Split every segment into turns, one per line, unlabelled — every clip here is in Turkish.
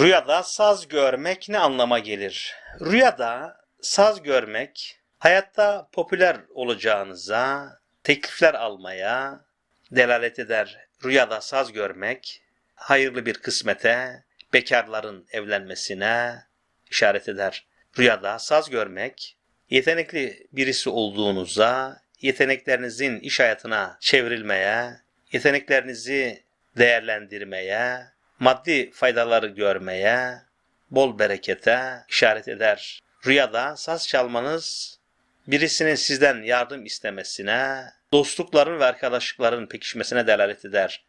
Rüyada saz görmek ne anlama gelir? Rüyada saz görmek hayatta popüler olacağınıza, teklifler almaya delalet eder. Rüyada saz görmek hayırlı bir kısmete, bekarların evlenmesine işaret eder. Rüyada saz görmek yetenekli birisi olduğunuza, yeteneklerinizin iş hayatına çevrilmeye, yeteneklerinizi değerlendirmeye, maddi faydaları görmeye, bol berekete işaret eder. Rüyada saz çalmanız birisinin sizden yardım istemesine, dostlukların ve arkadaşlıkların pekişmesine delalet eder.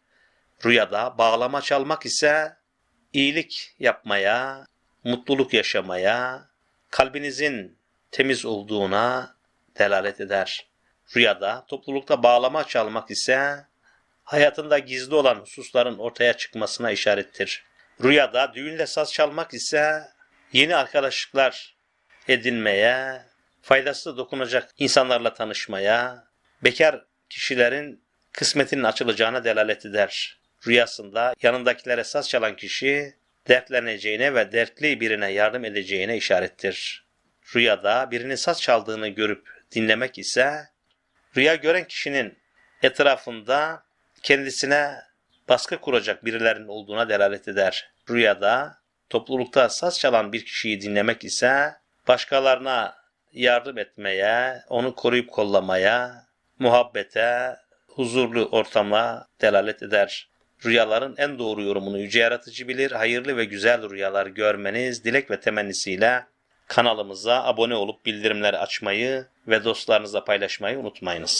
Rüyada bağlama çalmak ise iyilik yapmaya, mutluluk yaşamaya, kalbinizin temiz olduğuna delalet eder. Rüyada toplulukta bağlama çalmak ise hayatında gizli olan hususların ortaya çıkmasına işarettir. Rüyada düğünde saz çalmak ise yeni arkadaşlıklar edinmeye, faydası dokunacak insanlarla tanışmaya, bekar kişilerin kısmetinin açılacağına delalet eder. Rüyasında yanındakilere saz çalan kişi dertleneceğine ve dertli birine yardım edeceğine işarettir. Rüyada birinin saz çaldığını görüp dinlemek ise rüya gören kişinin etrafında kendisine baskı kuracak birilerin olduğuna delalet eder. Rüyada toplulukta saz çalan bir kişiyi dinlemek ise başkalarına yardım etmeye, onu koruyup kollamaya, muhabbete, huzurlu ortama delalet eder. Rüyaların en doğru yorumunu yüce yaratıcı bilir. Hayırlı ve güzel rüyalar görmeniz dilek ve temennisiyle kanalımıza abone olup bildirimleri açmayı ve dostlarınızla paylaşmayı unutmayınız.